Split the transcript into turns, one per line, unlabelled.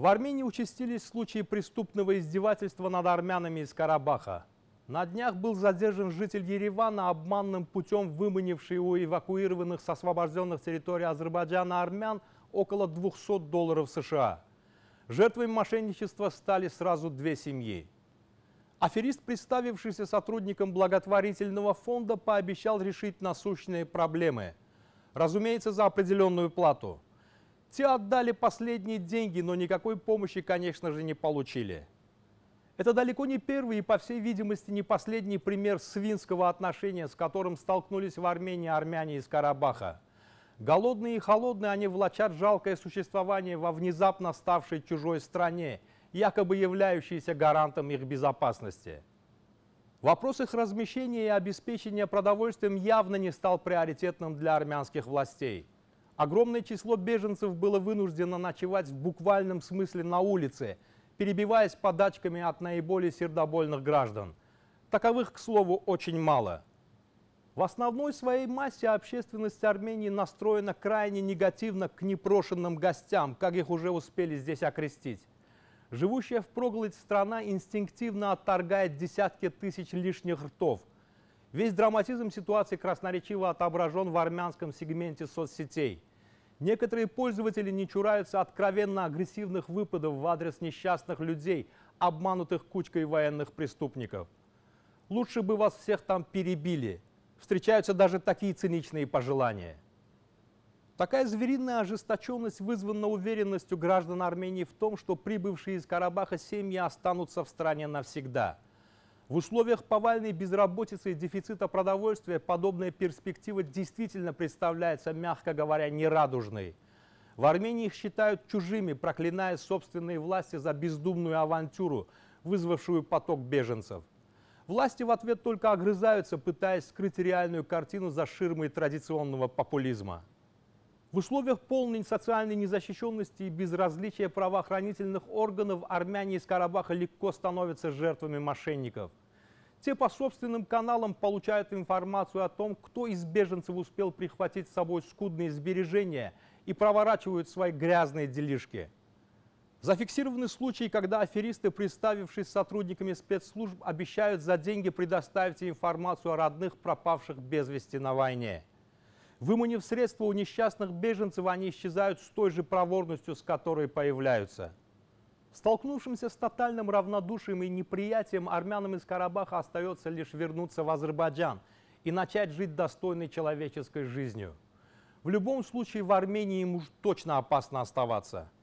В Армении участились случаи преступного издевательства над армянами из Карабаха. На днях был задержан житель Еревана, обманным путем выманивший у эвакуированных с освобожденных территорий Азербайджана армян около 200 долларов США. Жертвами мошенничества стали сразу две семьи. Аферист, представившийся сотрудником благотворительного фонда, пообещал решить насущные проблемы. Разумеется, за определенную плату – те отдали последние деньги, но никакой помощи, конечно же, не получили. Это далеко не первый и, по всей видимости, не последний пример свинского отношения, с которым столкнулись в Армении армяне из Карабаха. Голодные и холодные они влачат жалкое существование во внезапно ставшей чужой стране, якобы являющейся гарантом их безопасности. Вопрос их размещения и обеспечения продовольствием явно не стал приоритетным для армянских властей – Огромное число беженцев было вынуждено ночевать в буквальном смысле на улице, перебиваясь подачками от наиболее сердобольных граждан. Таковых, к слову, очень мало. В основной своей массе общественность Армении настроена крайне негативно к непрошенным гостям, как их уже успели здесь окрестить. Живущая в проголодь страна инстинктивно отторгает десятки тысяч лишних ртов. Весь драматизм ситуации красноречиво отображен в армянском сегменте соцсетей – Некоторые пользователи не чураются откровенно агрессивных выпадов в адрес несчастных людей, обманутых кучкой военных преступников. Лучше бы вас всех там перебили. Встречаются даже такие циничные пожелания. Такая звериная ожесточенность вызвана уверенностью граждан Армении в том, что прибывшие из Карабаха семьи останутся в стране навсегда – в условиях повальной безработицы и дефицита продовольствия подобная перспектива действительно представляется, мягко говоря, нерадужной. В Армении их считают чужими, проклиная собственные власти за бездумную авантюру, вызвавшую поток беженцев. Власти в ответ только огрызаются, пытаясь скрыть реальную картину за ширмой традиционного популизма. В условиях полной социальной незащищенности и безразличия правоохранительных органов армяне из Карабаха легко становятся жертвами мошенников. Те по собственным каналам получают информацию о том, кто из беженцев успел прихватить с собой скудные сбережения и проворачивают свои грязные делишки. Зафиксированы случаи, когда аферисты, представившись сотрудниками спецслужб, обещают за деньги предоставить информацию о родных, пропавших без вести на войне. Выманив средства у несчастных беженцев, они исчезают с той же проворностью, с которой появляются. Столкнувшимся с тотальным равнодушием и неприятием армянам из Карабаха остается лишь вернуться в Азербайджан и начать жить достойной человеческой жизнью. В любом случае в Армении им уж точно опасно оставаться –